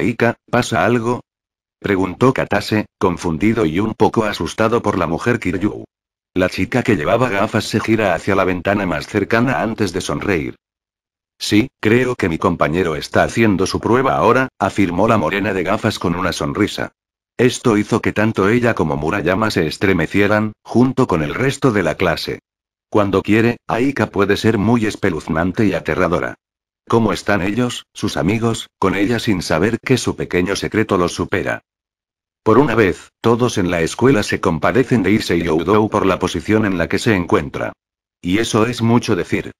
Aika, ¿pasa algo? Preguntó Katase, confundido y un poco asustado por la mujer Kiryu. La chica que llevaba gafas se gira hacia la ventana más cercana antes de sonreír. Sí, creo que mi compañero está haciendo su prueba ahora, afirmó la morena de gafas con una sonrisa. Esto hizo que tanto ella como Murayama se estremecieran, junto con el resto de la clase. Cuando quiere, Aika puede ser muy espeluznante y aterradora. ¿Cómo están ellos, sus amigos, con ella sin saber que su pequeño secreto los supera? Por una vez, todos en la escuela se compadecen de Issei Oudou por la posición en la que se encuentra. Y eso es mucho decir.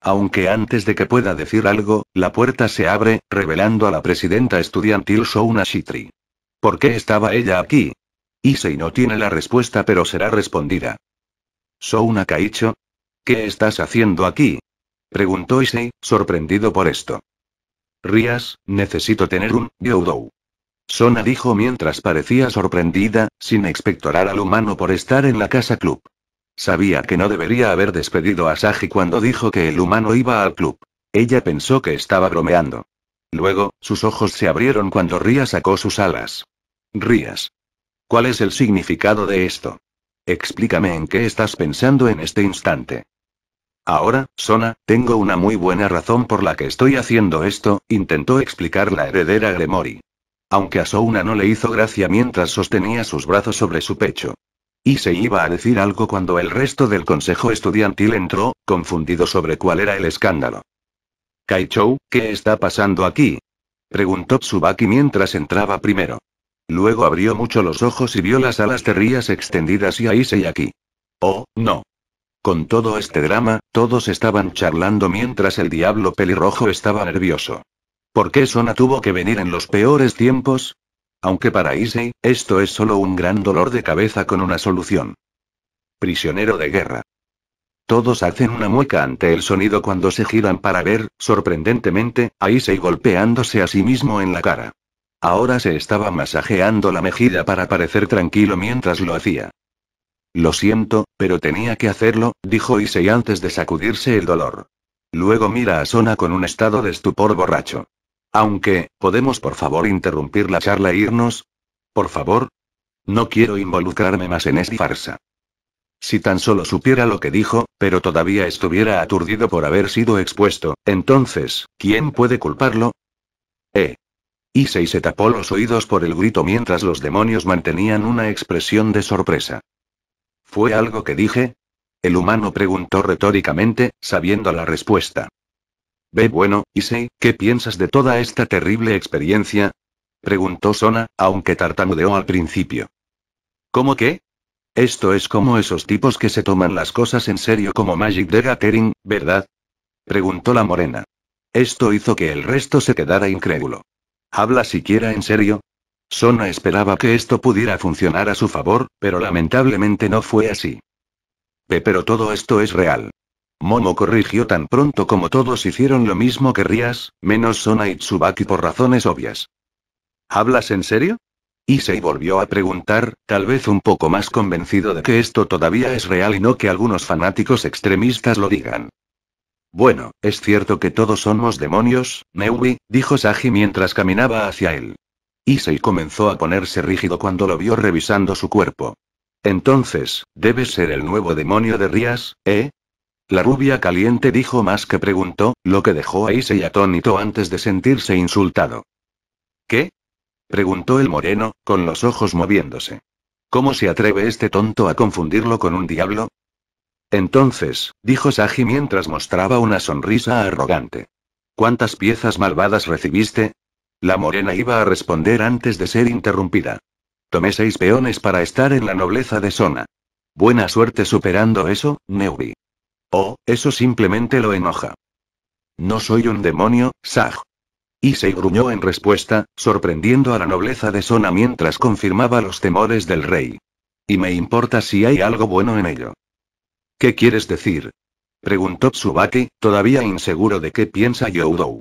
Aunque antes de que pueda decir algo, la puerta se abre, revelando a la presidenta estudiantil Shouna Shitri. ¿Por qué estaba ella aquí? Issei no tiene la respuesta pero será respondida. Shouna Kaicho. ¿Qué estás haciendo aquí? Preguntó Issei, sorprendido por esto. Rías, necesito tener un yodou. Sona dijo mientras parecía sorprendida, sin expectorar al humano por estar en la casa club. Sabía que no debería haber despedido a Saji cuando dijo que el humano iba al club. Ella pensó que estaba bromeando. Luego, sus ojos se abrieron cuando Rías sacó sus alas. Rías. ¿Cuál es el significado de esto? Explícame en qué estás pensando en este instante. Ahora, Sona, tengo una muy buena razón por la que estoy haciendo esto, intentó explicar la heredera Gremori. Aunque a Sona no le hizo gracia mientras sostenía sus brazos sobre su pecho. Y se iba a decir algo cuando el resto del consejo estudiantil entró, confundido sobre cuál era el escándalo. Kaichou, ¿qué está pasando aquí? preguntó Tsubaki mientras entraba primero. Luego abrió mucho los ojos y vio las alas terrías extendidas y ahí se aquí. Oh, no. Con todo este drama, todos estaban charlando mientras el diablo pelirrojo estaba nervioso. ¿Por qué Sona tuvo que venir en los peores tiempos? Aunque para Issei, esto es solo un gran dolor de cabeza con una solución. Prisionero de guerra. Todos hacen una mueca ante el sonido cuando se giran para ver, sorprendentemente, a Issei golpeándose a sí mismo en la cara. Ahora se estaba masajeando la mejilla para parecer tranquilo mientras lo hacía. Lo siento, pero tenía que hacerlo, dijo Issei antes de sacudirse el dolor. Luego mira a Sona con un estado de estupor borracho. Aunque, ¿podemos por favor interrumpir la charla e irnos? Por favor. No quiero involucrarme más en esta farsa. Si tan solo supiera lo que dijo, pero todavía estuviera aturdido por haber sido expuesto, entonces, ¿quién puede culparlo? Eh. Issei se tapó los oídos por el grito mientras los demonios mantenían una expresión de sorpresa. ¿Fue algo que dije? El humano preguntó retóricamente, sabiendo la respuesta. Ve bueno, y sé, ¿qué piensas de toda esta terrible experiencia? Preguntó Sona, aunque tartamudeó al principio. ¿Cómo qué? Esto es como esos tipos que se toman las cosas en serio como Magic de Gathering, ¿verdad? Preguntó la morena. Esto hizo que el resto se quedara incrédulo. ¿Habla siquiera en serio? Sona esperaba que esto pudiera funcionar a su favor, pero lamentablemente no fue así. pero todo esto es real. Momo corrigió tan pronto como todos hicieron lo mismo que Rías, menos Sona y Tsubaki por razones obvias. ¿Hablas en serio? Issei volvió a preguntar, tal vez un poco más convencido de que esto todavía es real y no que algunos fanáticos extremistas lo digan. Bueno, es cierto que todos somos demonios, Neubi, dijo Saji mientras caminaba hacia él. Issei comenzó a ponerse rígido cuando lo vio revisando su cuerpo. Entonces, ¿debes ser el nuevo demonio de Rías, eh? La rubia caliente dijo más que preguntó, lo que dejó a Issei atónito antes de sentirse insultado. ¿Qué? preguntó el moreno, con los ojos moviéndose. ¿Cómo se atreve este tonto a confundirlo con un diablo? Entonces, dijo Saji mientras mostraba una sonrisa arrogante. ¿Cuántas piezas malvadas recibiste? La morena iba a responder antes de ser interrumpida. Tomé seis peones para estar en la nobleza de Sona. Buena suerte superando eso, Neuri. Oh, eso simplemente lo enoja. No soy un demonio, Saj. Y se gruñó en respuesta, sorprendiendo a la nobleza de Sona mientras confirmaba los temores del rey. Y me importa si hay algo bueno en ello. ¿Qué quieres decir? Preguntó Tsubaki, todavía inseguro de qué piensa Youdou.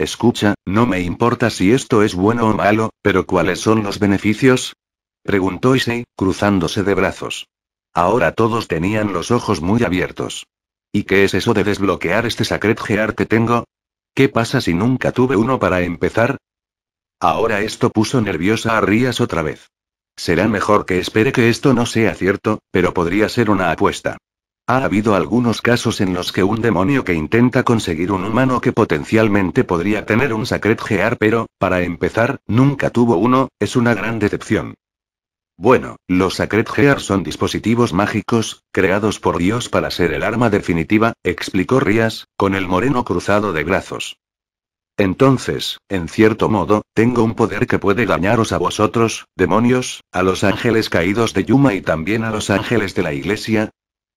Escucha, no me importa si esto es bueno o malo, pero ¿cuáles son los beneficios? Preguntó Issei, cruzándose de brazos. Ahora todos tenían los ojos muy abiertos. ¿Y qué es eso de desbloquear este Sacred Gear que tengo? ¿Qué pasa si nunca tuve uno para empezar? Ahora esto puso nerviosa a Rías otra vez. Será mejor que espere que esto no sea cierto, pero podría ser una apuesta. Ha habido algunos casos en los que un demonio que intenta conseguir un humano que potencialmente podría tener un Sacred Gear, pero, para empezar, nunca tuvo uno, es una gran decepción. Bueno, los Sacred Gear son dispositivos mágicos, creados por Dios para ser el arma definitiva, explicó Rías, con el moreno cruzado de brazos. Entonces, en cierto modo, tengo un poder que puede dañaros a vosotros, demonios, a los ángeles caídos de Yuma y también a los ángeles de la iglesia,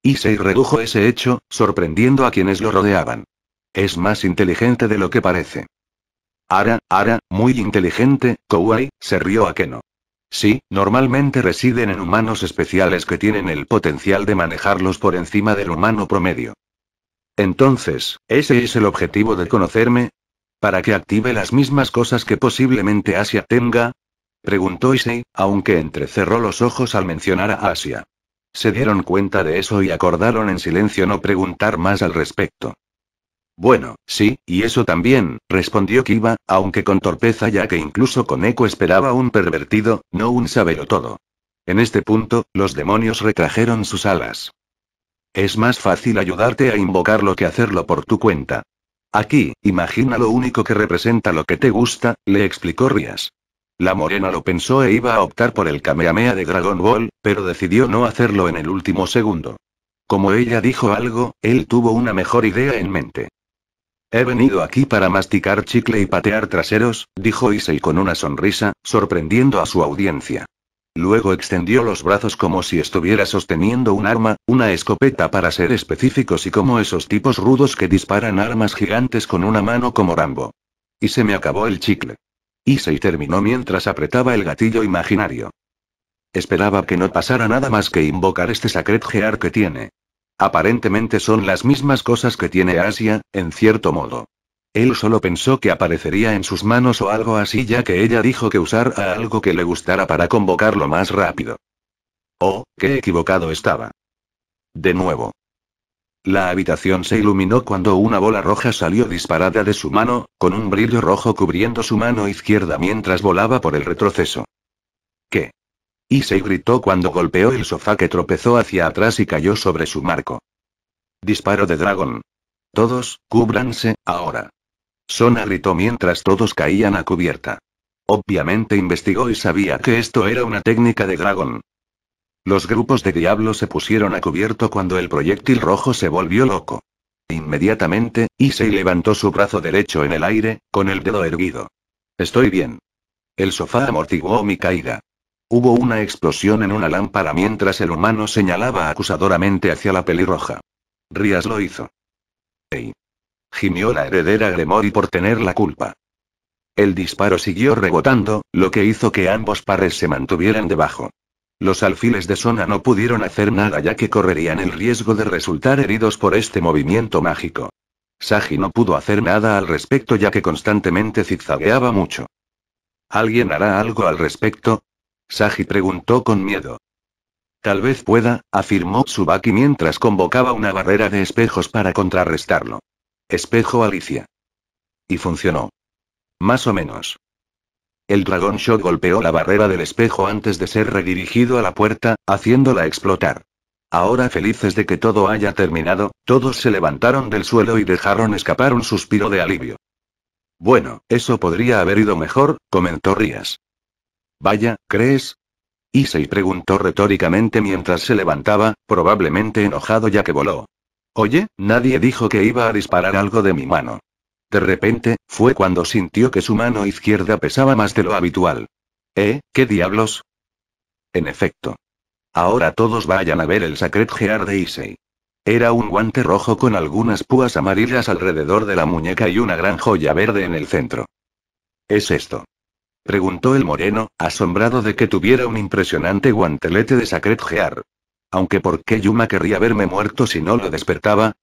Issei redujo ese hecho, sorprendiendo a quienes lo rodeaban. Es más inteligente de lo que parece. Ara, Ara, muy inteligente, Kouai, se rió a Keno. Sí, normalmente residen en humanos especiales que tienen el potencial de manejarlos por encima del humano promedio. Entonces, ¿ese es el objetivo de conocerme? ¿Para que active las mismas cosas que posiblemente Asia tenga? Preguntó Issei, aunque entrecerró los ojos al mencionar a Asia. Se dieron cuenta de eso y acordaron en silencio no preguntar más al respecto. Bueno, sí, y eso también, respondió Kiva, aunque con torpeza ya que incluso con eco esperaba un pervertido, no un todo. En este punto, los demonios retrajeron sus alas. Es más fácil ayudarte a invocarlo que hacerlo por tu cuenta. Aquí, imagina lo único que representa lo que te gusta, le explicó Rías. La morena lo pensó e iba a optar por el Kamehameha de Dragon Ball, pero decidió no hacerlo en el último segundo. Como ella dijo algo, él tuvo una mejor idea en mente. He venido aquí para masticar chicle y patear traseros, dijo Issei con una sonrisa, sorprendiendo a su audiencia. Luego extendió los brazos como si estuviera sosteniendo un arma, una escopeta para ser específicos y como esos tipos rudos que disparan armas gigantes con una mano como Rambo. Y se me acabó el chicle. Issei terminó mientras apretaba el gatillo imaginario. Esperaba que no pasara nada más que invocar este Sacred Gear que tiene. Aparentemente son las mismas cosas que tiene Asia, en cierto modo. Él solo pensó que aparecería en sus manos o algo así ya que ella dijo que usar algo que le gustara para convocarlo más rápido. Oh, qué equivocado estaba. De nuevo. La habitación se iluminó cuando una bola roja salió disparada de su mano, con un brillo rojo cubriendo su mano izquierda mientras volaba por el retroceso. ¿Qué? se gritó cuando golpeó el sofá que tropezó hacia atrás y cayó sobre su marco. Disparo de dragón. Todos, cúbranse, ahora. Sona gritó mientras todos caían a cubierta. Obviamente investigó y sabía que esto era una técnica de dragón, los grupos de diablos se pusieron a cubierto cuando el proyectil rojo se volvió loco. Inmediatamente, Issei levantó su brazo derecho en el aire, con el dedo erguido. Estoy bien. El sofá amortiguó mi caída. Hubo una explosión en una lámpara mientras el humano señalaba acusadoramente hacia la pelirroja. Rías lo hizo. ¡Ey! Gimió la heredera Gremory por tener la culpa. El disparo siguió rebotando, lo que hizo que ambos pares se mantuvieran debajo. Los alfiles de Sona no pudieron hacer nada ya que correrían el riesgo de resultar heridos por este movimiento mágico. Saji no pudo hacer nada al respecto ya que constantemente zigzagueaba mucho. ¿Alguien hará algo al respecto? Saji preguntó con miedo. Tal vez pueda, afirmó Tsubaki mientras convocaba una barrera de espejos para contrarrestarlo. Espejo Alicia. Y funcionó. Más o menos. El dragón Shock golpeó la barrera del espejo antes de ser redirigido a la puerta, haciéndola explotar. Ahora felices de que todo haya terminado, todos se levantaron del suelo y dejaron escapar un suspiro de alivio. Bueno, eso podría haber ido mejor, comentó Rías. Vaya, ¿crees? Issei preguntó retóricamente mientras se levantaba, probablemente enojado ya que voló. Oye, nadie dijo que iba a disparar algo de mi mano. De repente, fue cuando sintió que su mano izquierda pesaba más de lo habitual. ¿Eh? ¿Qué diablos? En efecto. Ahora todos vayan a ver el Sacred Gear de Issei. Era un guante rojo con algunas púas amarillas alrededor de la muñeca y una gran joya verde en el centro. ¿Es esto? Preguntó el moreno, asombrado de que tuviera un impresionante guantelete de Sacred Gear. Aunque ¿por qué Yuma querría verme muerto si no lo despertaba?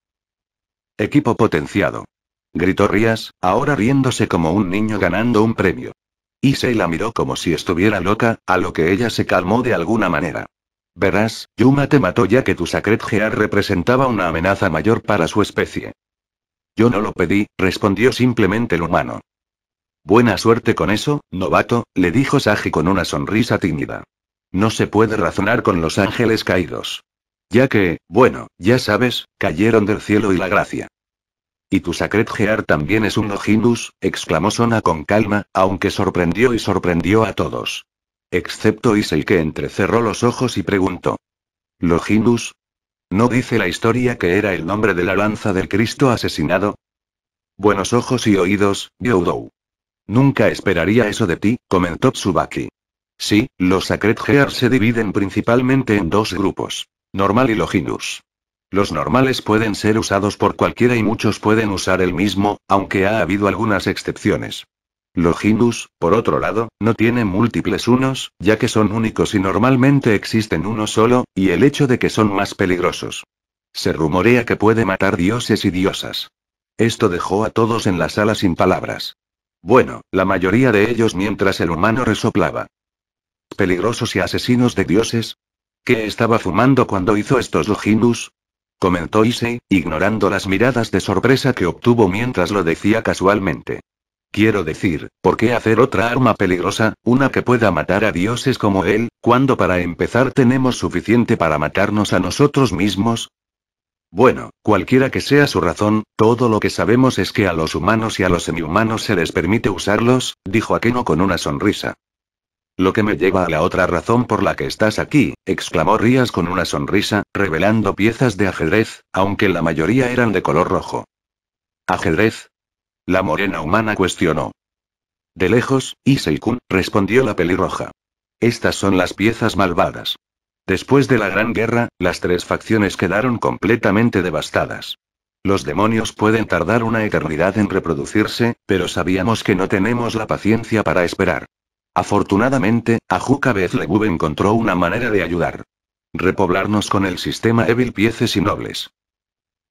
Equipo potenciado gritó Rías, ahora riéndose como un niño ganando un premio. Issei la miró como si estuviera loca, a lo que ella se calmó de alguna manera. Verás, Yuma te mató ya que tu Sacred Gear representaba una amenaza mayor para su especie. Yo no lo pedí, respondió simplemente el humano. Buena suerte con eso, novato, le dijo Saji con una sonrisa tímida. No se puede razonar con los ángeles caídos. Ya que, bueno, ya sabes, cayeron del cielo y la gracia. Y tu Sacred Gear también es un Ojindus, exclamó Sona con calma, aunque sorprendió y sorprendió a todos. Excepto Isel que entrecerró los ojos y preguntó. ¿Lojindus? ¿No dice la historia que era el nombre de la lanza del Cristo asesinado? Buenos ojos y oídos, Yodou. Nunca esperaría eso de ti, comentó Tsubaki. Sí, los Sacred Gear se dividen principalmente en dos grupos. Normal y Lojindus. Los normales pueden ser usados por cualquiera y muchos pueden usar el mismo, aunque ha habido algunas excepciones. Los hindus, por otro lado, no tienen múltiples unos, ya que son únicos y normalmente existen uno solo, y el hecho de que son más peligrosos. Se rumorea que puede matar dioses y diosas. Esto dejó a todos en la sala sin palabras. Bueno, la mayoría de ellos mientras el humano resoplaba. ¿Peligrosos y asesinos de dioses? ¿Qué estaba fumando cuando hizo estos los hindus? comentó Issei, ignorando las miradas de sorpresa que obtuvo mientras lo decía casualmente. Quiero decir, ¿por qué hacer otra arma peligrosa, una que pueda matar a dioses como él, cuando para empezar tenemos suficiente para matarnos a nosotros mismos? Bueno, cualquiera que sea su razón, todo lo que sabemos es que a los humanos y a los semihumanos se les permite usarlos, dijo Akeno con una sonrisa. Lo que me lleva a la otra razón por la que estás aquí, exclamó Rías con una sonrisa, revelando piezas de ajedrez, aunque la mayoría eran de color rojo. ¿Ajedrez? La morena humana cuestionó. De lejos, Iseikun, respondió la pelirroja. Estas son las piezas malvadas. Después de la Gran Guerra, las tres facciones quedaron completamente devastadas. Los demonios pueden tardar una eternidad en reproducirse, pero sabíamos que no tenemos la paciencia para esperar. Afortunadamente, Ajuka Bezlebu encontró una manera de ayudar. Repoblarnos con el sistema Evil Pieces y Nobles.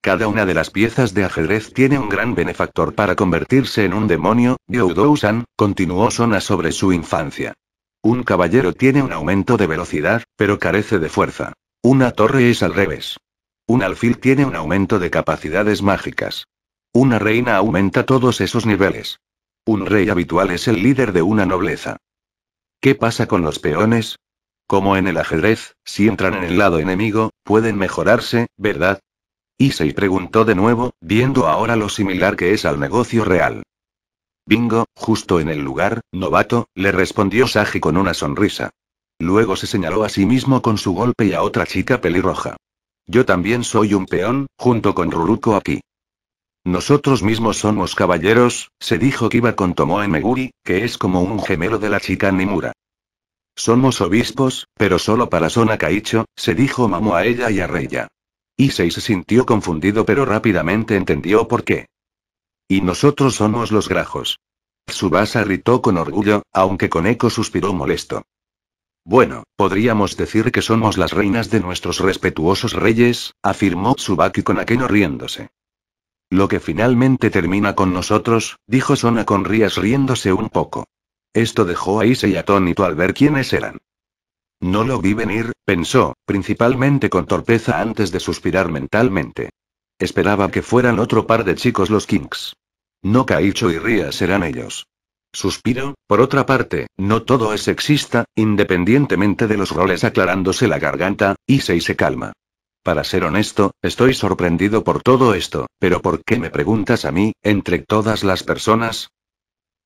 Cada una de las piezas de ajedrez tiene un gran benefactor para convertirse en un demonio, Yodou-san, continuó Sona sobre su infancia. Un caballero tiene un aumento de velocidad, pero carece de fuerza. Una torre es al revés. Un alfil tiene un aumento de capacidades mágicas. Una reina aumenta todos esos niveles. Un rey habitual es el líder de una nobleza. ¿Qué pasa con los peones? Como en el ajedrez, si entran en el lado enemigo, pueden mejorarse, ¿verdad? Issei preguntó de nuevo, viendo ahora lo similar que es al negocio real. Bingo, justo en el lugar, novato, le respondió Saji con una sonrisa. Luego se señaló a sí mismo con su golpe y a otra chica pelirroja. Yo también soy un peón, junto con Ruruko aquí. Nosotros mismos somos caballeros, se dijo Kiba con Tomoe Meguri, que es como un gemelo de la chica Nimura. Somos obispos, pero solo para Sona Kaicho, se dijo Mamo a ella y a Reya. Issei se sintió confundido pero rápidamente entendió por qué. Y nosotros somos los grajos. Tsubasa gritó con orgullo, aunque con eco suspiró molesto. Bueno, podríamos decir que somos las reinas de nuestros respetuosos reyes, afirmó Tsubaki con aquello riéndose. Lo que finalmente termina con nosotros, dijo Sona con rías riéndose un poco. Esto dejó a Issei atónito al ver quiénes eran. No lo vi venir, pensó, principalmente con torpeza antes de suspirar mentalmente. Esperaba que fueran otro par de chicos los Kinks. No Kaicho y Rías serán ellos. Suspiro, por otra parte, no todo es sexista, independientemente de los roles aclarándose la garganta, Issei se calma. Para ser honesto, estoy sorprendido por todo esto, pero ¿por qué me preguntas a mí, entre todas las personas?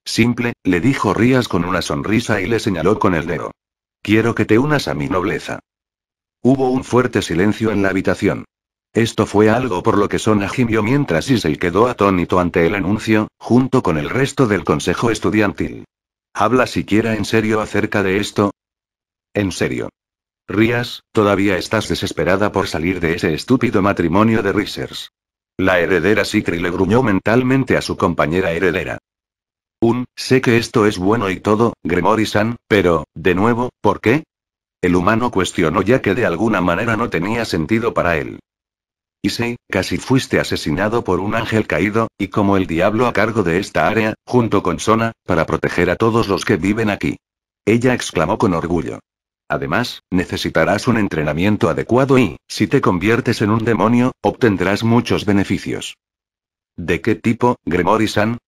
Simple, le dijo Rías con una sonrisa y le señaló con el dedo. Quiero que te unas a mi nobleza. Hubo un fuerte silencio en la habitación. Esto fue algo por lo que Sona gimió mientras Issei quedó atónito ante el anuncio, junto con el resto del consejo estudiantil. ¿Habla siquiera en serio acerca de esto? En serio. Rías, todavía estás desesperada por salir de ese estúpido matrimonio de Rissers. La heredera Sikri le gruñó mentalmente a su compañera heredera. Un, sé que esto es bueno y todo, Gremory-san, pero, de nuevo, ¿por qué? El humano cuestionó ya que de alguna manera no tenía sentido para él. Y sé, casi fuiste asesinado por un ángel caído, y como el diablo a cargo de esta área, junto con Sona, para proteger a todos los que viven aquí. Ella exclamó con orgullo. Además, necesitarás un entrenamiento adecuado y, si te conviertes en un demonio, obtendrás muchos beneficios. ¿De qué tipo, Gremory-san?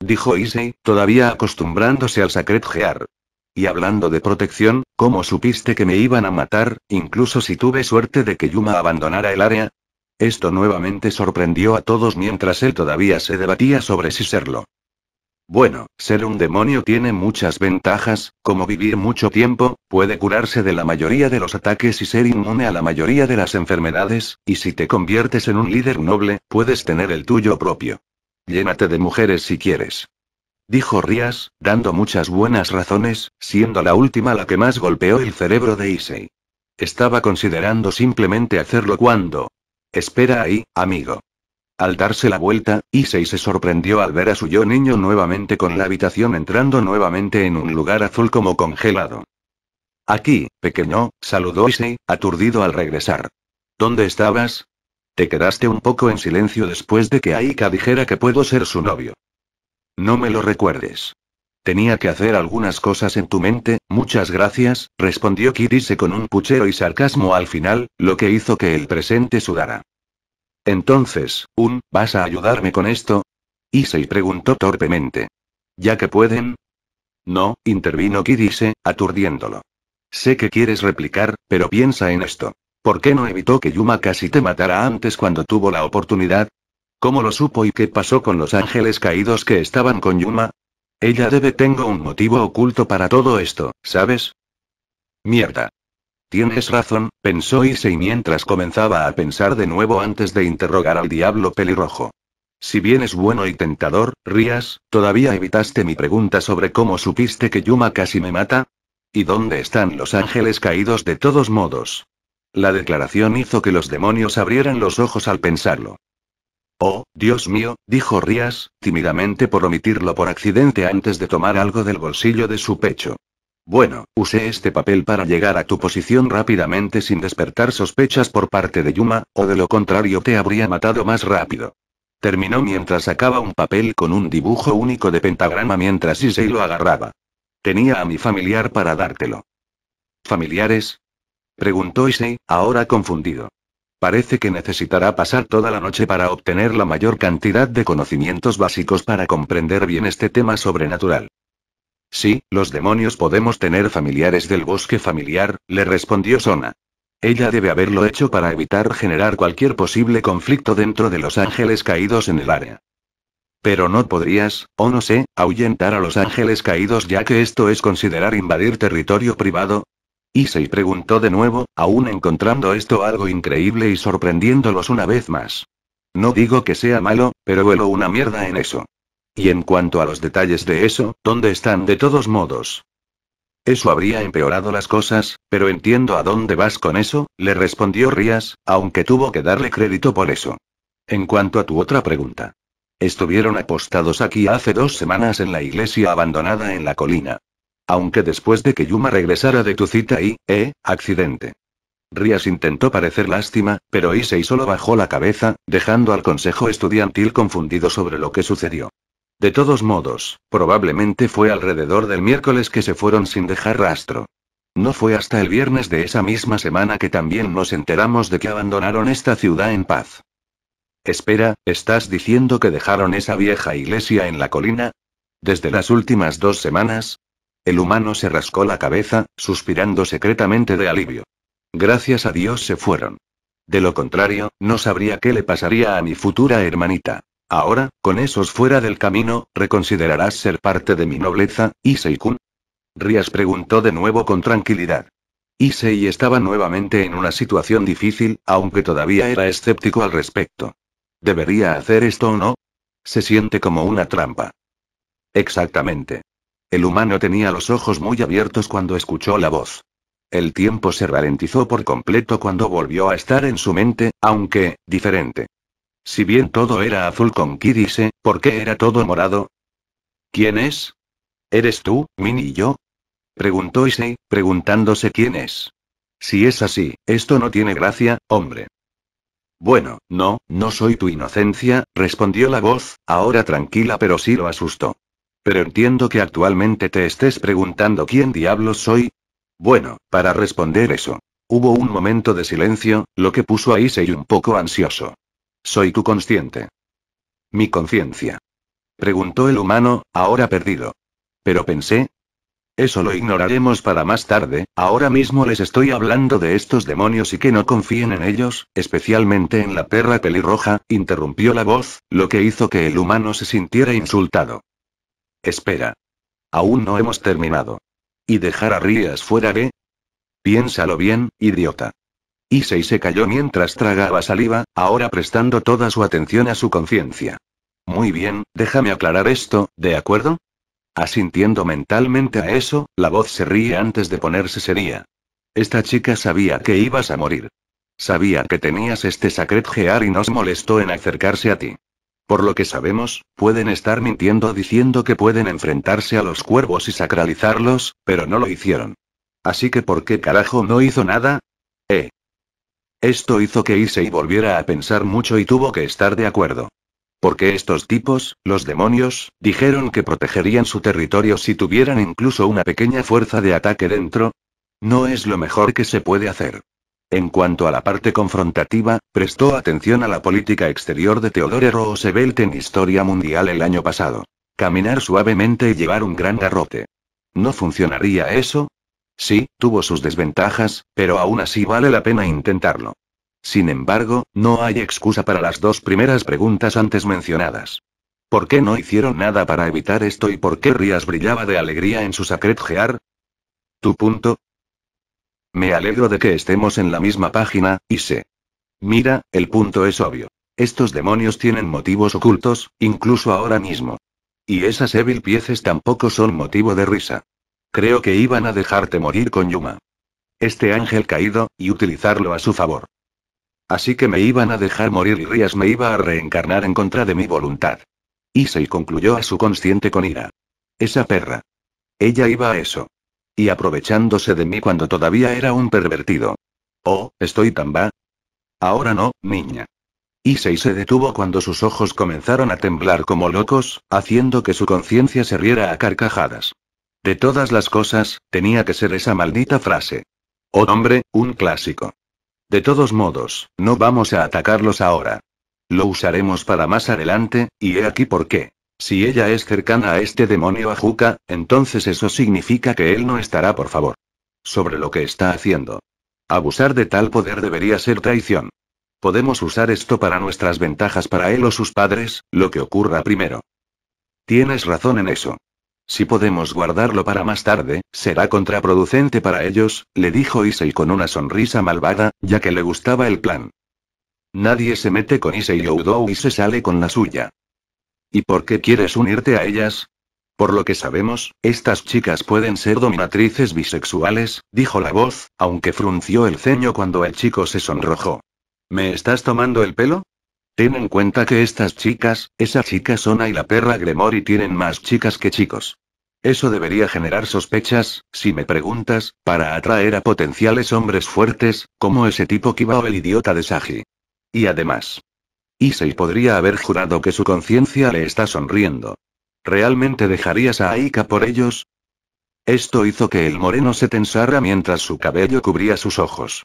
Dijo Issei, todavía acostumbrándose al gear. Y hablando de protección, ¿cómo supiste que me iban a matar, incluso si tuve suerte de que Yuma abandonara el área? Esto nuevamente sorprendió a todos mientras él todavía se debatía sobre si serlo. Bueno, ser un demonio tiene muchas ventajas, como vivir mucho tiempo, puede curarse de la mayoría de los ataques y ser inmune a la mayoría de las enfermedades, y si te conviertes en un líder noble, puedes tener el tuyo propio. Llénate de mujeres si quieres. Dijo Rías, dando muchas buenas razones, siendo la última la que más golpeó el cerebro de Issei. Estaba considerando simplemente hacerlo cuando... Espera ahí, amigo. Al darse la vuelta, Issei se sorprendió al ver a su yo niño nuevamente con la habitación entrando nuevamente en un lugar azul como congelado. Aquí, pequeño, saludó Issei, aturdido al regresar. ¿Dónde estabas? Te quedaste un poco en silencio después de que Aika dijera que puedo ser su novio. No me lo recuerdes. Tenía que hacer algunas cosas en tu mente, muchas gracias, respondió Kirise con un puchero y sarcasmo al final, lo que hizo que el presente sudara. Entonces, Un, ¿vas a ayudarme con esto? y preguntó torpemente. ¿Ya que pueden? No, intervino Kirise, aturdiéndolo. Sé que quieres replicar, pero piensa en esto. ¿Por qué no evitó que Yuma casi te matara antes cuando tuvo la oportunidad? ¿Cómo lo supo y qué pasó con los ángeles caídos que estaban con Yuma? Ella debe tengo un motivo oculto para todo esto, ¿sabes? Mierda. Tienes razón, pensó Issei mientras comenzaba a pensar de nuevo antes de interrogar al diablo pelirrojo. Si bien es bueno y tentador, Rías, ¿todavía evitaste mi pregunta sobre cómo supiste que Yuma casi me mata? ¿Y dónde están los ángeles caídos de todos modos? La declaración hizo que los demonios abrieran los ojos al pensarlo. Oh, Dios mío, dijo Rías, tímidamente por omitirlo por accidente antes de tomar algo del bolsillo de su pecho. Bueno, usé este papel para llegar a tu posición rápidamente sin despertar sospechas por parte de Yuma, o de lo contrario te habría matado más rápido. Terminó mientras sacaba un papel con un dibujo único de pentagrama mientras Issei lo agarraba. Tenía a mi familiar para dártelo. ¿Familiares? Preguntó Issei, ahora confundido. Parece que necesitará pasar toda la noche para obtener la mayor cantidad de conocimientos básicos para comprender bien este tema sobrenatural. Sí, los demonios podemos tener familiares del bosque familiar, le respondió Sona. Ella debe haberlo hecho para evitar generar cualquier posible conflicto dentro de los ángeles caídos en el área. Pero no podrías, o no sé, ahuyentar a los ángeles caídos ya que esto es considerar invadir territorio privado. Issei preguntó de nuevo, aún encontrando esto algo increíble y sorprendiéndolos una vez más. No digo que sea malo, pero huelo una mierda en eso. Y en cuanto a los detalles de eso, ¿dónde están de todos modos? Eso habría empeorado las cosas, pero entiendo a dónde vas con eso, le respondió Rías, aunque tuvo que darle crédito por eso. En cuanto a tu otra pregunta. Estuvieron apostados aquí hace dos semanas en la iglesia abandonada en la colina. Aunque después de que Yuma regresara de tu cita y, eh, accidente. Rías intentó parecer lástima, pero Issei solo bajó la cabeza, dejando al consejo estudiantil confundido sobre lo que sucedió. De todos modos, probablemente fue alrededor del miércoles que se fueron sin dejar rastro. No fue hasta el viernes de esa misma semana que también nos enteramos de que abandonaron esta ciudad en paz. Espera, ¿estás diciendo que dejaron esa vieja iglesia en la colina? Desde las últimas dos semanas, el humano se rascó la cabeza, suspirando secretamente de alivio. Gracias a Dios se fueron. De lo contrario, no sabría qué le pasaría a mi futura hermanita. Ahora, con esos fuera del camino, ¿reconsiderarás ser parte de mi nobleza, Issei-kun? Rías preguntó de nuevo con tranquilidad. Issei estaba nuevamente en una situación difícil, aunque todavía era escéptico al respecto. ¿Debería hacer esto o no? Se siente como una trampa. Exactamente. El humano tenía los ojos muy abiertos cuando escuchó la voz. El tiempo se ralentizó por completo cuando volvió a estar en su mente, aunque, diferente. Si bien todo era azul con Kirise, ¿eh? ¿por qué era todo morado? ¿Quién es? ¿Eres tú, Min y yo? Preguntó Issei, preguntándose quién es. Si es así, esto no tiene gracia, hombre. Bueno, no, no soy tu inocencia, respondió la voz, ahora tranquila pero sí lo asustó. Pero entiendo que actualmente te estés preguntando quién diablos soy. Bueno, para responder eso. Hubo un momento de silencio, lo que puso a Issei un poco ansioso. Soy tu consciente. Mi conciencia. Preguntó el humano, ahora perdido. Pero pensé. Eso lo ignoraremos para más tarde, ahora mismo les estoy hablando de estos demonios y que no confíen en ellos, especialmente en la perra pelirroja, interrumpió la voz, lo que hizo que el humano se sintiera insultado. Espera. Aún no hemos terminado. ¿Y dejar a Rías fuera de? Piénsalo bien, idiota. Issei se cayó mientras tragaba saliva, ahora prestando toda su atención a su conciencia. Muy bien, déjame aclarar esto, ¿de acuerdo? Asintiendo mentalmente a eso, la voz se ríe antes de ponerse seria. Esta chica sabía que ibas a morir. Sabía que tenías este sacred gear y nos molestó en acercarse a ti. Por lo que sabemos, pueden estar mintiendo diciendo que pueden enfrentarse a los cuervos y sacralizarlos, pero no lo hicieron. Así que ¿por qué carajo no hizo nada? Eh. Esto hizo que Issei volviera a pensar mucho y tuvo que estar de acuerdo. Porque estos tipos, los demonios, dijeron que protegerían su territorio si tuvieran incluso una pequeña fuerza de ataque dentro. No es lo mejor que se puede hacer. En cuanto a la parte confrontativa, prestó atención a la política exterior de Theodore Roosevelt en Historia Mundial el año pasado. Caminar suavemente y llevar un gran garrote. ¿No funcionaría eso? Sí, tuvo sus desventajas, pero aún así vale la pena intentarlo. Sin embargo, no hay excusa para las dos primeras preguntas antes mencionadas. ¿Por qué no hicieron nada para evitar esto y por qué Rías brillaba de alegría en su gear? ¿Tu punto? Me alegro de que estemos en la misma página, y sé. Mira, el punto es obvio. Estos demonios tienen motivos ocultos, incluso ahora mismo. Y esas evil pieces tampoco son motivo de risa. Creo que iban a dejarte morir con Yuma. Este ángel caído, y utilizarlo a su favor. Así que me iban a dejar morir y Rías me iba a reencarnar en contra de mi voluntad. Issei concluyó a su consciente con ira. Esa perra. Ella iba a eso. Y aprovechándose de mí cuando todavía era un pervertido. Oh, estoy tan va. Ahora no, niña. Issei se detuvo cuando sus ojos comenzaron a temblar como locos, haciendo que su conciencia se riera a carcajadas. De todas las cosas, tenía que ser esa maldita frase. Oh hombre, un clásico. De todos modos, no vamos a atacarlos ahora. Lo usaremos para más adelante, y he aquí por qué. Si ella es cercana a este demonio Ajuka, entonces eso significa que él no estará por favor. Sobre lo que está haciendo. Abusar de tal poder debería ser traición. Podemos usar esto para nuestras ventajas para él o sus padres, lo que ocurra primero. Tienes razón en eso. Si podemos guardarlo para más tarde, será contraproducente para ellos, le dijo Issei con una sonrisa malvada, ya que le gustaba el plan. Nadie se mete con Issei Oudou y se sale con la suya. ¿Y por qué quieres unirte a ellas? Por lo que sabemos, estas chicas pueden ser dominatrices bisexuales, dijo la voz, aunque frunció el ceño cuando el chico se sonrojó. ¿Me estás tomando el pelo? Ten en cuenta que estas chicas, esa chica Sona y la perra Gremory tienen más chicas que chicos. Eso debería generar sospechas, si me preguntas, para atraer a potenciales hombres fuertes, como ese tipo Kiba o el idiota de Saji. Y además. Issei podría haber jurado que su conciencia le está sonriendo. ¿Realmente dejarías a Aika por ellos? Esto hizo que el moreno se tensara mientras su cabello cubría sus ojos.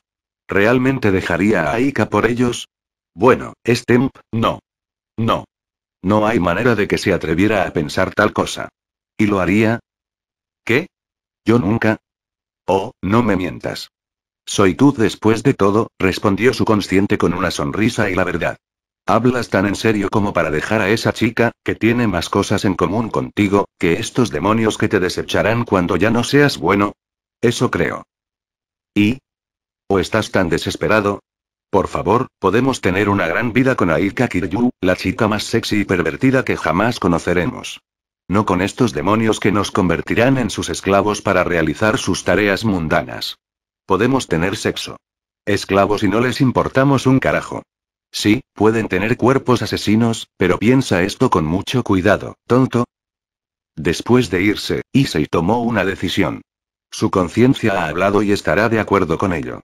¿Realmente dejaría a Aika por ellos? Bueno, Stemp, no. No. No hay manera de que se atreviera a pensar tal cosa. ¿Y lo haría? ¿Qué? Yo nunca. Oh, no me mientas. Soy tú después de todo, respondió su consciente con una sonrisa y la verdad. Hablas tan en serio como para dejar a esa chica, que tiene más cosas en común contigo, que estos demonios que te desecharán cuando ya no seas bueno. Eso creo. ¿Y? ¿O estás tan desesperado, por favor, podemos tener una gran vida con Aika Kiryu, la chica más sexy y pervertida que jamás conoceremos. No con estos demonios que nos convertirán en sus esclavos para realizar sus tareas mundanas. Podemos tener sexo. Esclavos y no les importamos un carajo. Sí, pueden tener cuerpos asesinos, pero piensa esto con mucho cuidado, tonto. Después de irse, Issei tomó una decisión. Su conciencia ha hablado y estará de acuerdo con ello.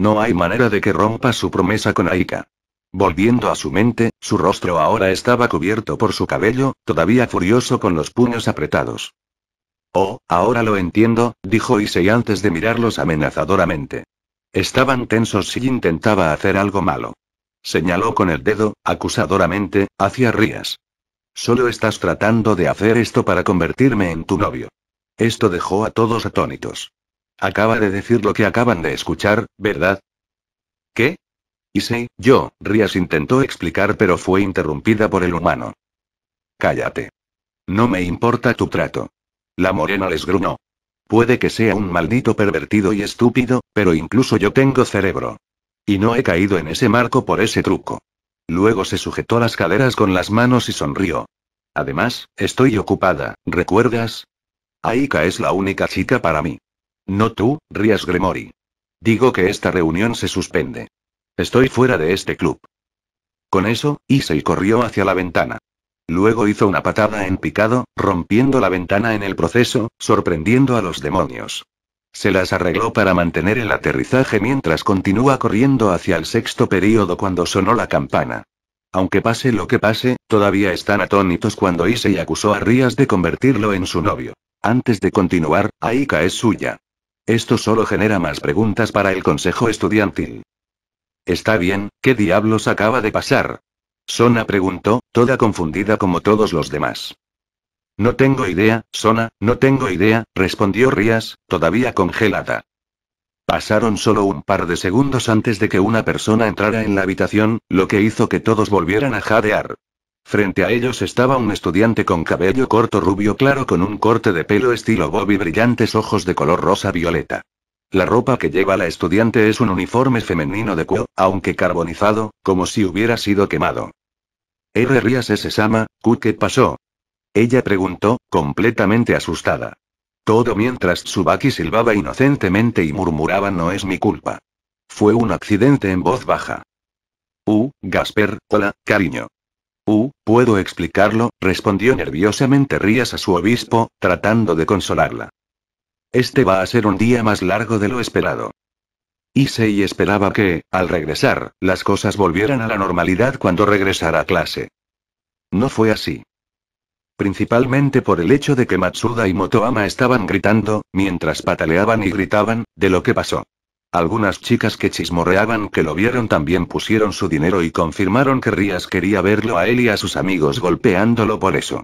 No hay manera de que rompa su promesa con Aika. Volviendo a su mente, su rostro ahora estaba cubierto por su cabello, todavía furioso con los puños apretados. Oh, ahora lo entiendo, dijo Issei antes de mirarlos amenazadoramente. Estaban tensos si intentaba hacer algo malo. Señaló con el dedo, acusadoramente, hacia Rías. Solo estás tratando de hacer esto para convertirme en tu novio. Esto dejó a todos atónitos. Acaba de decir lo que acaban de escuchar, ¿verdad? ¿Qué? Y si, yo, Rías intentó explicar pero fue interrumpida por el humano. Cállate. No me importa tu trato. La morena les gruñó. Puede que sea un maldito pervertido y estúpido, pero incluso yo tengo cerebro. Y no he caído en ese marco por ese truco. Luego se sujetó las caderas con las manos y sonrió. Además, estoy ocupada, ¿recuerdas? Aika es la única chica para mí. No tú, Rías Gremori. Digo que esta reunión se suspende. Estoy fuera de este club. Con eso, Issei corrió hacia la ventana. Luego hizo una patada en picado, rompiendo la ventana en el proceso, sorprendiendo a los demonios. Se las arregló para mantener el aterrizaje mientras continúa corriendo hacia el sexto período cuando sonó la campana. Aunque pase lo que pase, todavía están atónitos cuando Issei acusó a Rías de convertirlo en su novio. Antes de continuar, Aika es suya. Esto solo genera más preguntas para el consejo estudiantil. Está bien, ¿qué diablos acaba de pasar? Sona preguntó, toda confundida como todos los demás. No tengo idea, Sona, no tengo idea, respondió Rías, todavía congelada. Pasaron solo un par de segundos antes de que una persona entrara en la habitación, lo que hizo que todos volvieran a jadear. Frente a ellos estaba un estudiante con cabello corto rubio claro con un corte de pelo estilo bob y brillantes ojos de color rosa violeta. La ropa que lleva la estudiante es un uniforme femenino de cuero, aunque carbonizado, como si hubiera sido quemado. R. Rías S. Sama, ¿Qué pasó? Ella preguntó, completamente asustada. Todo mientras Tsubaki silbaba inocentemente y murmuraba no es mi culpa. Fue un accidente en voz baja. U. Uh, Gasper, hola, cariño. Uh, puedo explicarlo, respondió nerviosamente Rías a su obispo, tratando de consolarla. Este va a ser un día más largo de lo esperado. y esperaba que, al regresar, las cosas volvieran a la normalidad cuando regresara a clase. No fue así. Principalmente por el hecho de que Matsuda y Motoama estaban gritando, mientras pataleaban y gritaban, de lo que pasó. Algunas chicas que chismorreaban que lo vieron también pusieron su dinero y confirmaron que Rías quería verlo a él y a sus amigos golpeándolo por eso.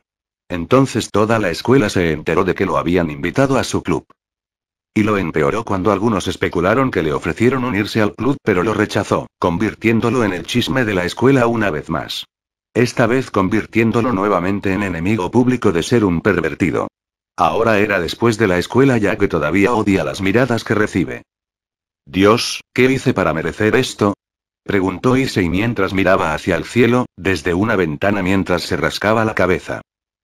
Entonces toda la escuela se enteró de que lo habían invitado a su club. Y lo empeoró cuando algunos especularon que le ofrecieron unirse al club pero lo rechazó, convirtiéndolo en el chisme de la escuela una vez más. Esta vez convirtiéndolo nuevamente en enemigo público de ser un pervertido. Ahora era después de la escuela ya que todavía odia las miradas que recibe. Dios, ¿qué hice para merecer esto? preguntó Issei mientras miraba hacia el cielo, desde una ventana mientras se rascaba la cabeza.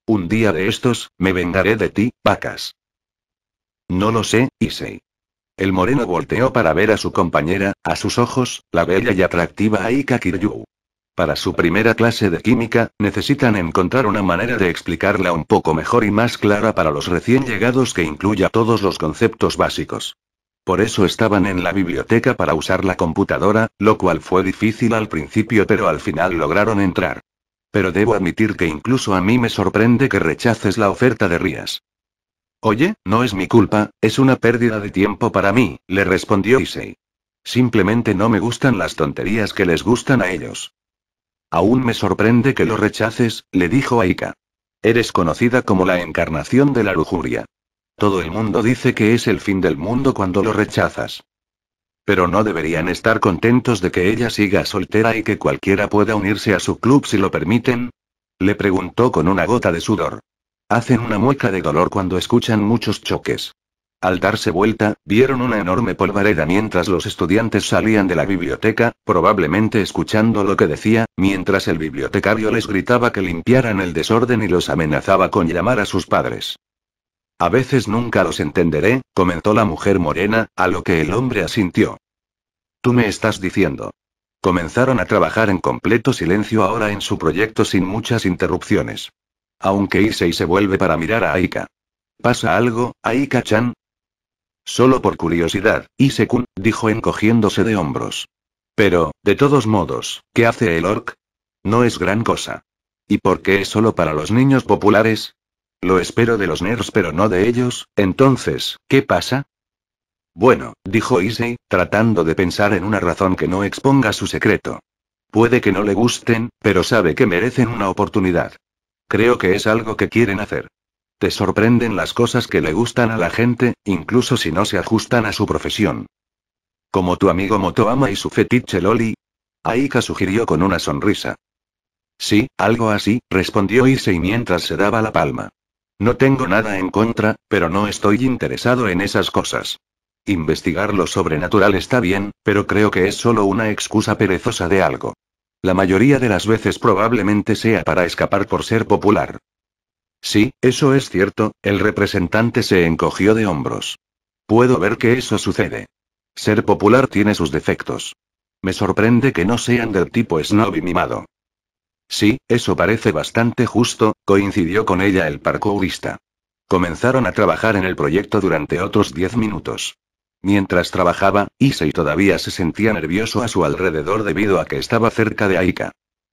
Un día de estos, me vengaré de ti, vacas. No lo sé, Issei. El moreno volteó para ver a su compañera, a sus ojos, la bella y atractiva Aika Kiryu. Para su primera clase de química, necesitan encontrar una manera de explicarla un poco mejor y más clara para los recién llegados que incluya todos los conceptos básicos. Por eso estaban en la biblioteca para usar la computadora, lo cual fue difícil al principio pero al final lograron entrar. Pero debo admitir que incluso a mí me sorprende que rechaces la oferta de Rías. Oye, no es mi culpa, es una pérdida de tiempo para mí, le respondió Issei. Simplemente no me gustan las tonterías que les gustan a ellos. Aún me sorprende que lo rechaces, le dijo Aika. Eres conocida como la encarnación de la lujuria. Todo el mundo dice que es el fin del mundo cuando lo rechazas. Pero no deberían estar contentos de que ella siga soltera y que cualquiera pueda unirse a su club si lo permiten. Le preguntó con una gota de sudor. Hacen una mueca de dolor cuando escuchan muchos choques. Al darse vuelta, vieron una enorme polvareda mientras los estudiantes salían de la biblioteca, probablemente escuchando lo que decía, mientras el bibliotecario les gritaba que limpiaran el desorden y los amenazaba con llamar a sus padres. A veces nunca los entenderé, comentó la mujer morena, a lo que el hombre asintió. Tú me estás diciendo. Comenzaron a trabajar en completo silencio ahora en su proyecto sin muchas interrupciones. Aunque y se vuelve para mirar a Aika. ¿Pasa algo, Aika-chan? Solo por curiosidad, ise kun dijo encogiéndose de hombros. Pero, de todos modos, ¿qué hace el orc? No es gran cosa. ¿Y por qué es solo para los niños populares? Lo espero de los nerds pero no de ellos, entonces, ¿qué pasa? Bueno, dijo Issei, tratando de pensar en una razón que no exponga su secreto. Puede que no le gusten, pero sabe que merecen una oportunidad. Creo que es algo que quieren hacer. Te sorprenden las cosas que le gustan a la gente, incluso si no se ajustan a su profesión. Como tu amigo Motoama y su fetiche Loli. Aika sugirió con una sonrisa. Sí, algo así, respondió Issei mientras se daba la palma. No tengo nada en contra, pero no estoy interesado en esas cosas. Investigar lo sobrenatural está bien, pero creo que es solo una excusa perezosa de algo. La mayoría de las veces probablemente sea para escapar por ser popular. Sí, eso es cierto, el representante se encogió de hombros. Puedo ver que eso sucede. Ser popular tiene sus defectos. Me sorprende que no sean del tipo snob mimado. Sí, eso parece bastante justo, coincidió con ella el parkourista. Comenzaron a trabajar en el proyecto durante otros 10 minutos. Mientras trabajaba, Issei todavía se sentía nervioso a su alrededor debido a que estaba cerca de Aika.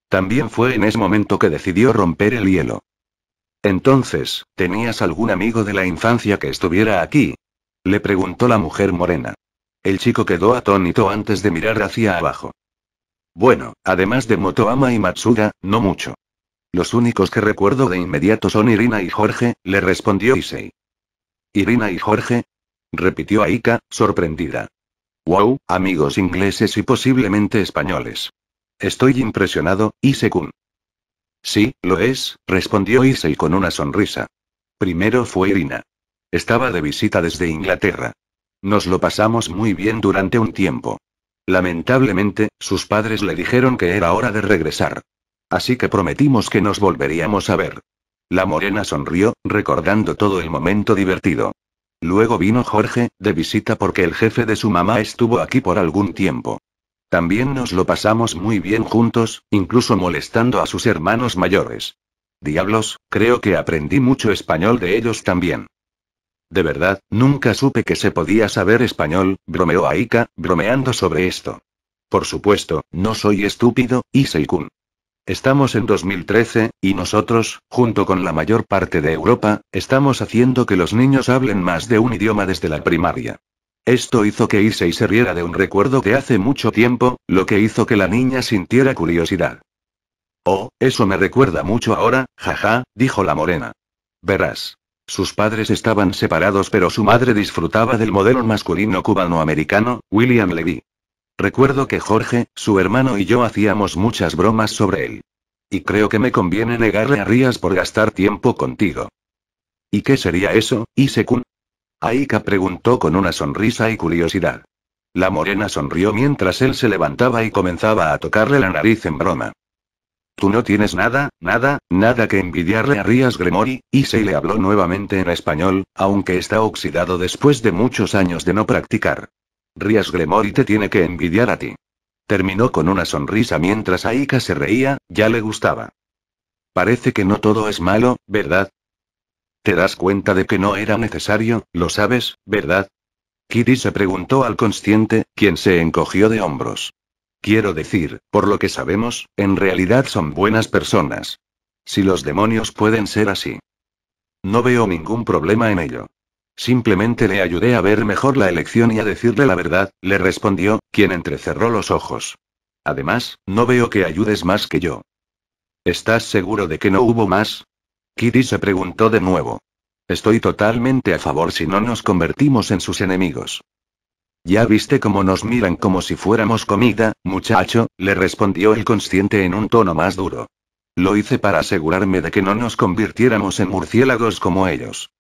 También fue en ese momento que decidió romper el hielo. Entonces, ¿tenías algún amigo de la infancia que estuviera aquí? Le preguntó la mujer morena. El chico quedó atónito antes de mirar hacia abajo. Bueno, además de Motoama y Matsuda, no mucho. Los únicos que recuerdo de inmediato son Irina y Jorge, le respondió Issei. ¿Irina y Jorge? repitió Aika, sorprendida. Wow, amigos ingleses y posiblemente españoles. Estoy impresionado, issei Sí, lo es, respondió Issei con una sonrisa. Primero fue Irina. Estaba de visita desde Inglaterra. Nos lo pasamos muy bien durante un tiempo. Lamentablemente, sus padres le dijeron que era hora de regresar. Así que prometimos que nos volveríamos a ver. La morena sonrió, recordando todo el momento divertido. Luego vino Jorge, de visita porque el jefe de su mamá estuvo aquí por algún tiempo. También nos lo pasamos muy bien juntos, incluso molestando a sus hermanos mayores. Diablos, creo que aprendí mucho español de ellos también. De verdad, nunca supe que se podía saber español, bromeó Aika, bromeando sobre esto. Por supuesto, no soy estúpido, Issei-kun. Estamos en 2013, y nosotros, junto con la mayor parte de Europa, estamos haciendo que los niños hablen más de un idioma desde la primaria. Esto hizo que Issei se riera de un recuerdo de hace mucho tiempo, lo que hizo que la niña sintiera curiosidad. Oh, eso me recuerda mucho ahora, jaja, dijo la morena. Verás. Sus padres estaban separados pero su madre disfrutaba del modelo masculino cubano-americano, William Levy. Recuerdo que Jorge, su hermano y yo hacíamos muchas bromas sobre él. Y creo que me conviene negarle a Rías por gastar tiempo contigo. ¿Y qué sería eso, Isekun? Aika preguntó con una sonrisa y curiosidad. La morena sonrió mientras él se levantaba y comenzaba a tocarle la nariz en broma. Tú no tienes nada, nada, nada que envidiarle a Rías Gremori, y se le habló nuevamente en español, aunque está oxidado después de muchos años de no practicar. Rías Gremory te tiene que envidiar a ti. Terminó con una sonrisa mientras Aika se reía, ya le gustaba. Parece que no todo es malo, ¿verdad? ¿Te das cuenta de que no era necesario, lo sabes, ¿verdad? Kiri se preguntó al consciente, quien se encogió de hombros. Quiero decir, por lo que sabemos, en realidad son buenas personas. Si los demonios pueden ser así. No veo ningún problema en ello. Simplemente le ayudé a ver mejor la elección y a decirle la verdad, le respondió, quien entrecerró los ojos. Además, no veo que ayudes más que yo. ¿Estás seguro de que no hubo más? Kitty se preguntó de nuevo. Estoy totalmente a favor si no nos convertimos en sus enemigos. Ya viste cómo nos miran como si fuéramos comida, muchacho, le respondió el consciente en un tono más duro. Lo hice para asegurarme de que no nos convirtiéramos en murciélagos como ellos.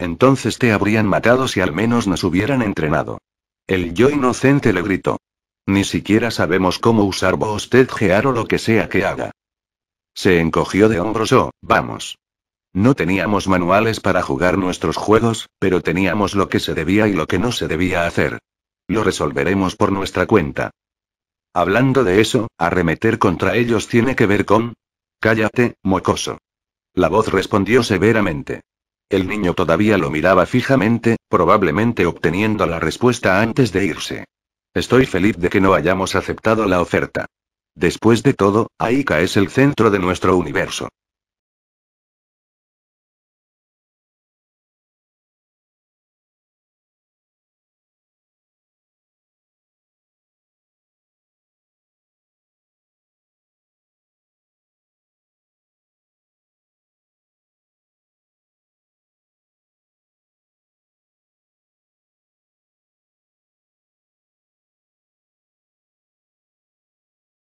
Entonces te habrían matado si al menos nos hubieran entrenado. El yo inocente le gritó. Ni siquiera sabemos cómo usar gear o lo que sea que haga. Se encogió de hombros o, oh, vamos. No teníamos manuales para jugar nuestros juegos, pero teníamos lo que se debía y lo que no se debía hacer. Lo resolveremos por nuestra cuenta. Hablando de eso, arremeter contra ellos tiene que ver con... Cállate, mocoso. La voz respondió severamente. El niño todavía lo miraba fijamente, probablemente obteniendo la respuesta antes de irse. Estoy feliz de que no hayamos aceptado la oferta. Después de todo, Aika es el centro de nuestro universo.